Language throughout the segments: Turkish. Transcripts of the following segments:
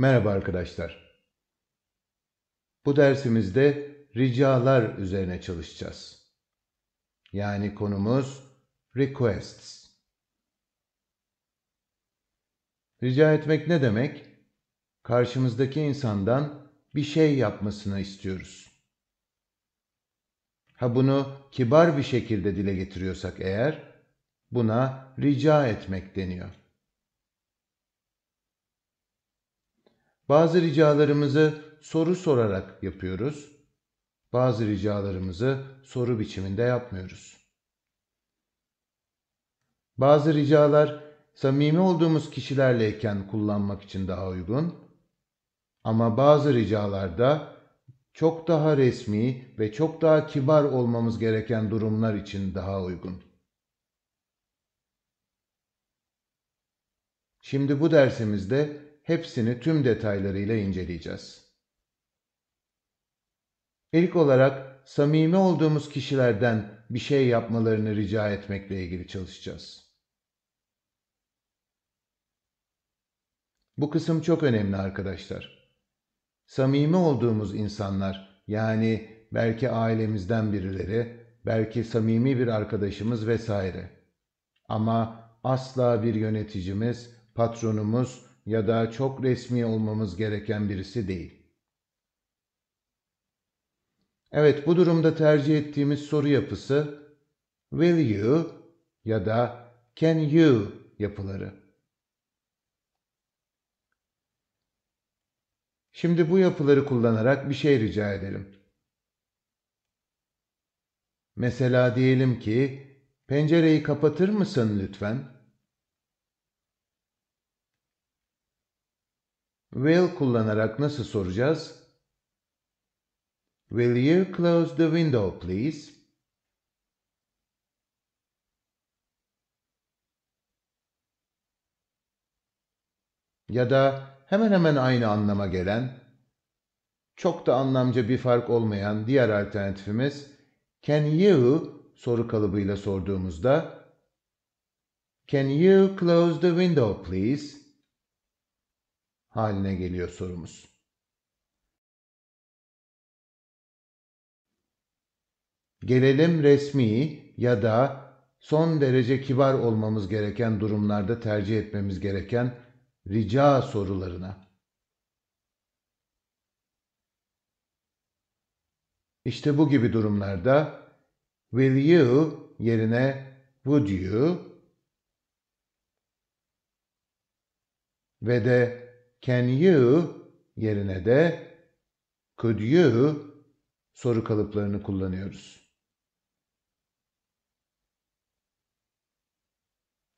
Merhaba arkadaşlar. Bu dersimizde ricalar üzerine çalışacağız. Yani konumuz requests. Rica etmek ne demek? Karşımızdaki insandan bir şey yapmasını istiyoruz. Ha bunu kibar bir şekilde dile getiriyorsak eğer, buna rica etmek deniyor. Bazı ricalarımızı soru sorarak yapıyoruz. Bazı ricalarımızı soru biçiminde yapmıyoruz. Bazı ricalar samimi olduğumuz kişilerleyken kullanmak için daha uygun ama bazı ricalarda çok daha resmi ve çok daha kibar olmamız gereken durumlar için daha uygun. Şimdi bu dersimizde hepsini tüm detaylarıyla inceleyeceğiz. İlk olarak samimi olduğumuz kişilerden bir şey yapmalarını rica etmekle ilgili çalışacağız. Bu kısım çok önemli arkadaşlar. Samimi olduğumuz insanlar yani belki ailemizden birileri, belki samimi bir arkadaşımız vesaire. Ama asla bir yöneticimiz, patronumuz ya da çok resmi olmamız gereken birisi değil. Evet bu durumda tercih ettiğimiz soru yapısı will you ya da can you yapıları. Şimdi bu yapıları kullanarak bir şey rica edelim. Mesela diyelim ki pencereyi kapatır mısın lütfen? Will kullanarak nasıl soracağız? Will you close the window please? Ya da hemen hemen aynı anlama gelen, çok da anlamca bir fark olmayan diğer alternatifimiz Can you soru kalıbıyla sorduğumuzda Can you close the window please? haline geliyor sorumuz. Gelelim resmi ya da son derece kibar olmamız gereken durumlarda tercih etmemiz gereken rica sorularına. İşte bu gibi durumlarda will you yerine would you ve de can you yerine de could you soru kalıplarını kullanıyoruz.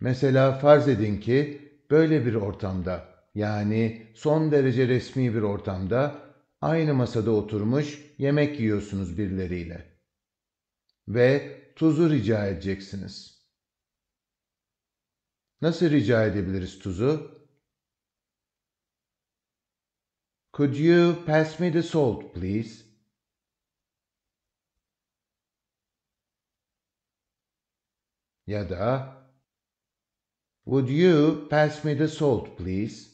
Mesela farz edin ki böyle bir ortamda yani son derece resmi bir ortamda aynı masada oturmuş yemek yiyorsunuz birileriyle. Ve tuzu rica edeceksiniz. Nasıl rica edebiliriz tuzu? Could you pass me the salt, please? Ya da Would you pass me the salt, please?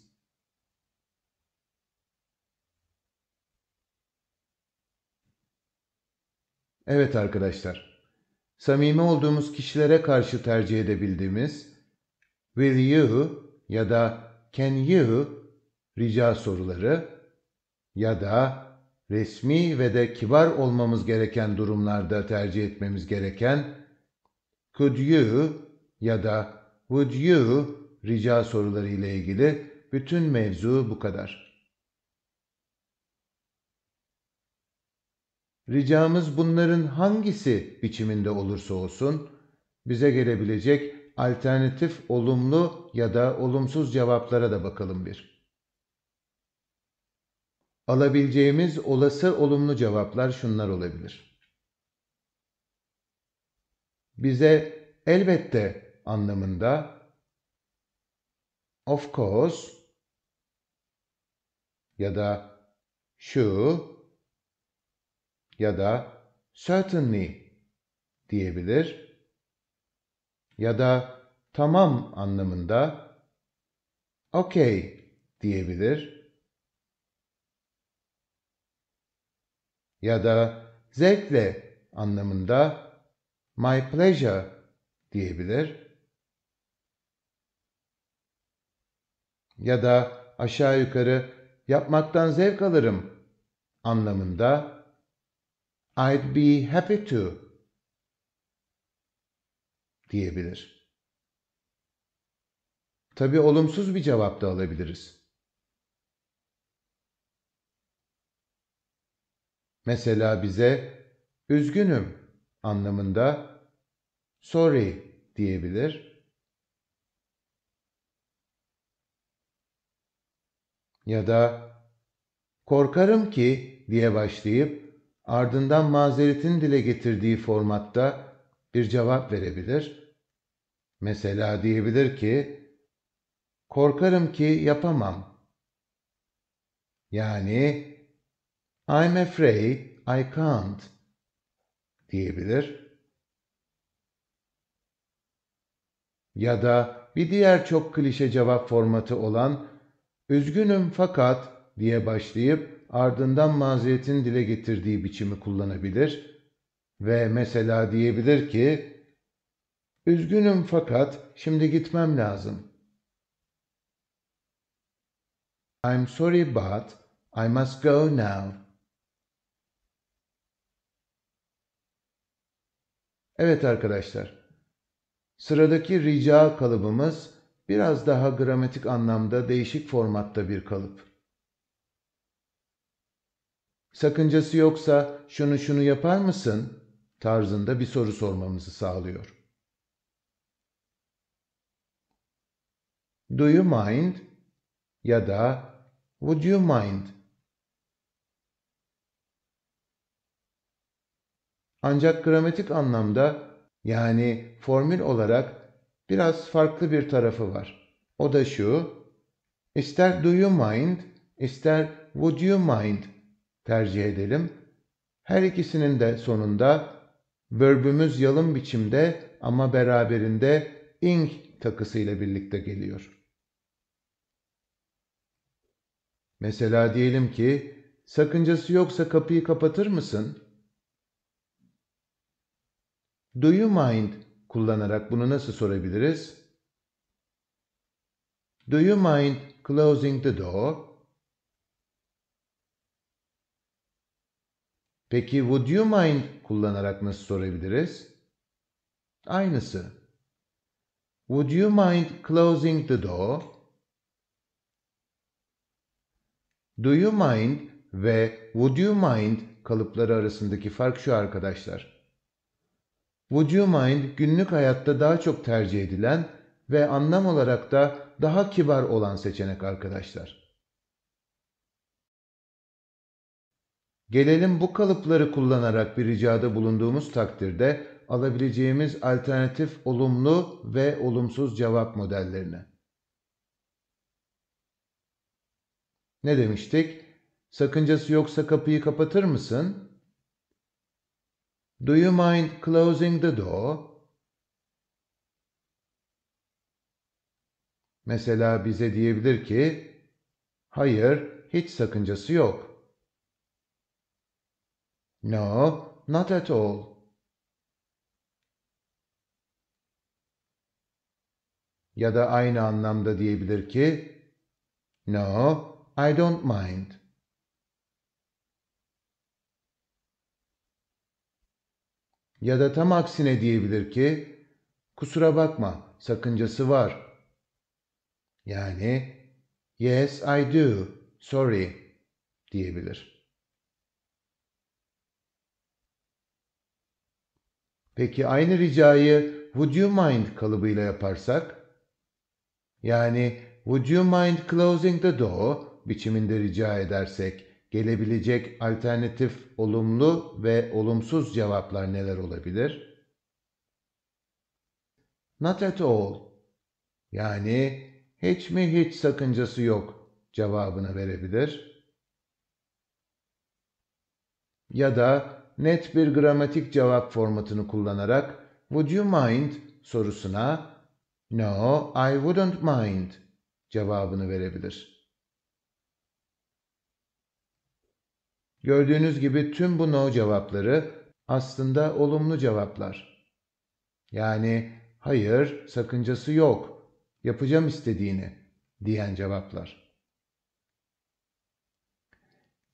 Evet arkadaşlar. Samimi olduğumuz kişilere karşı tercih edebildiğimiz will you ya da can you rica soruları ya da resmi ve de kibar olmamız gereken durumlarda tercih etmemiz gereken could you ya da would you rica soruları ile ilgili bütün mevzu bu kadar. Ricamız bunların hangisi biçiminde olursa olsun bize gelebilecek alternatif olumlu ya da olumsuz cevaplara da bakalım bir. Alabileceğimiz olası olumlu cevaplar şunlar olabilir. Bize elbette anlamında of course ya da sure ya da certainly diyebilir ya da tamam anlamında okay diyebilir ya da zevkle anlamında my pleasure diyebilir. Ya da aşağı yukarı yapmaktan zevk alırım anlamında I'd be happy to diyebilir. Tabi olumsuz bir cevap da alabiliriz. Mesela bize üzgünüm anlamında sorry diyebilir. Ya da korkarım ki diye başlayıp ardından mazeretin dile getirdiği formatta bir cevap verebilir. Mesela diyebilir ki korkarım ki yapamam. Yani I'm afraid I can't diyebilir. Ya da bir diğer çok klişe cevap formatı olan üzgünüm fakat diye başlayıp ardından mazeretin dile getirdiği biçimi kullanabilir ve mesela diyebilir ki üzgünüm fakat şimdi gitmem lazım. I'm sorry but I must go now. Evet arkadaşlar, sıradaki rica kalıbımız biraz daha gramatik anlamda değişik formatta bir kalıp. Sakıncası yoksa şunu şunu yapar mısın tarzında bir soru sormamızı sağlıyor. Do you mind ya da would you mind Ancak gramatik anlamda yani formül olarak biraz farklı bir tarafı var. O da şu, ister do you mind, ister would you mind tercih edelim. Her ikisinin de sonunda verbümüz yalın biçimde ama beraberinde ing takısıyla birlikte geliyor. Mesela diyelim ki, sakıncası yoksa kapıyı kapatır mısın? Do you mind kullanarak bunu nasıl sorabiliriz? Do you mind closing the door? Peki would you mind kullanarak nasıl sorabiliriz? Aynısı. Would you mind closing the door? Do you mind ve would you mind kalıpları arasındaki fark şu arkadaşlar. Would you mind günlük hayatta daha çok tercih edilen ve anlam olarak da daha kibar olan seçenek arkadaşlar. Gelelim bu kalıpları kullanarak bir ricada bulunduğumuz takdirde alabileceğimiz alternatif olumlu ve olumsuz cevap modellerine. Ne demiştik? Sakıncası yoksa kapıyı kapatır mısın? Do you mind closing the door? Mesela bize diyebilir ki, hayır, hiç sakıncası yok. No, not at all. Ya da aynı anlamda diyebilir ki, No, I don't mind. Ya da tam aksine diyebilir ki, kusura bakma, sakıncası var. Yani, yes I do, sorry diyebilir. Peki aynı ricayı would you mind kalıbıyla yaparsak? Yani would you mind closing the door biçiminde rica edersek gelebilecek alternatif olumlu ve olumsuz cevaplar neler olabilir? Not at all. Yani hiç mi hiç sakıncası yok cevabını verebilir. Ya da net bir gramatik cevap formatını kullanarak would you mind sorusuna no I wouldn't mind cevabını verebilir. Gördüğünüz gibi tüm bu no cevapları aslında olumlu cevaplar. Yani hayır, sakıncası yok, yapacağım istediğini diyen cevaplar.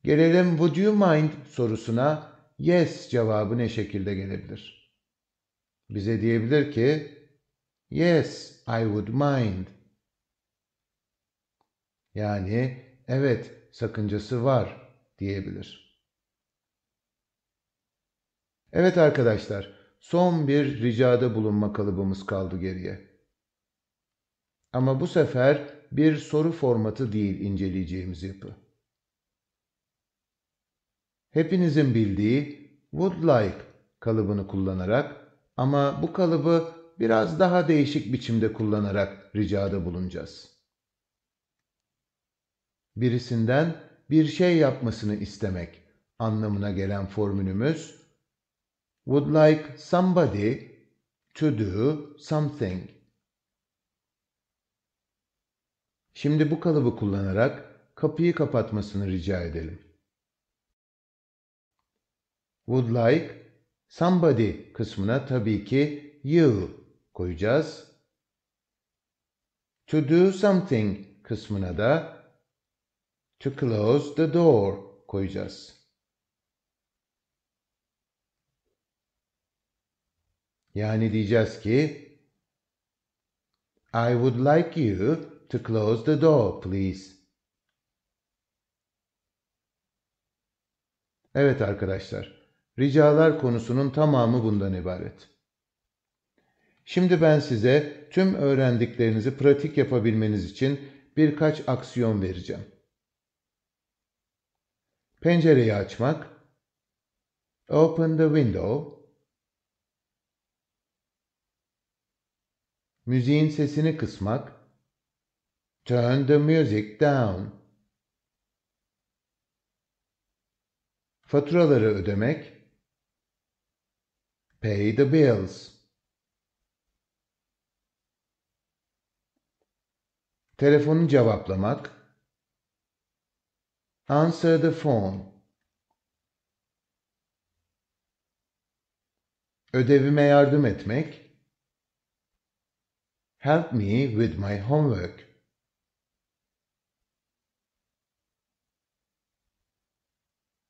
Gelelim would you mind sorusuna yes cevabı ne şekilde gelebilir? Bize diyebilir ki yes I would mind. Yani evet sakıncası var diyebilir. Evet arkadaşlar, son bir ricada bulunma kalıbımız kaldı geriye. Ama bu sefer bir soru formatı değil inceleyeceğimiz yapı. Hepinizin bildiği would like kalıbını kullanarak ama bu kalıbı biraz daha değişik biçimde kullanarak ricada bulunacağız. Birisinden bir şey yapmasını istemek anlamına gelen formülümüz would like somebody to do something. Şimdi bu kalıbı kullanarak kapıyı kapatmasını rica edelim. Would like somebody kısmına tabii ki you koyacağız. To do something kısmına da to close the door koyacağız. Yani diyeceğiz ki I would like you to close the door please. Evet arkadaşlar, ricalar konusunun tamamı bundan ibaret. Şimdi ben size tüm öğrendiklerinizi pratik yapabilmeniz için birkaç aksiyon vereceğim. Pencereyi açmak, open the window, müziğin sesini kısmak, turn the music down, faturaları ödemek, pay the bills, telefonu cevaplamak, answer the phone, ödevime yardım etmek, Help me with my homework.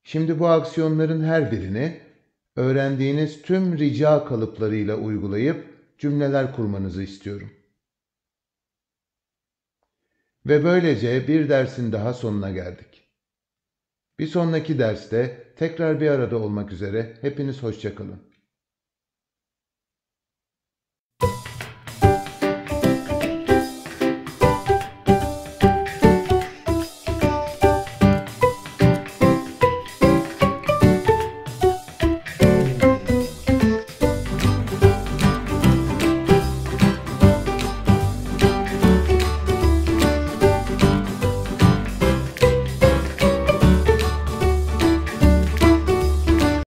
Şimdi bu aksiyonların her birini öğrendiğiniz tüm rica kalıplarıyla uygulayıp cümleler kurmanızı istiyorum. Ve böylece bir dersin daha sonuna geldik. Bir sonraki derste tekrar bir arada olmak üzere hepiniz hoşçakalın.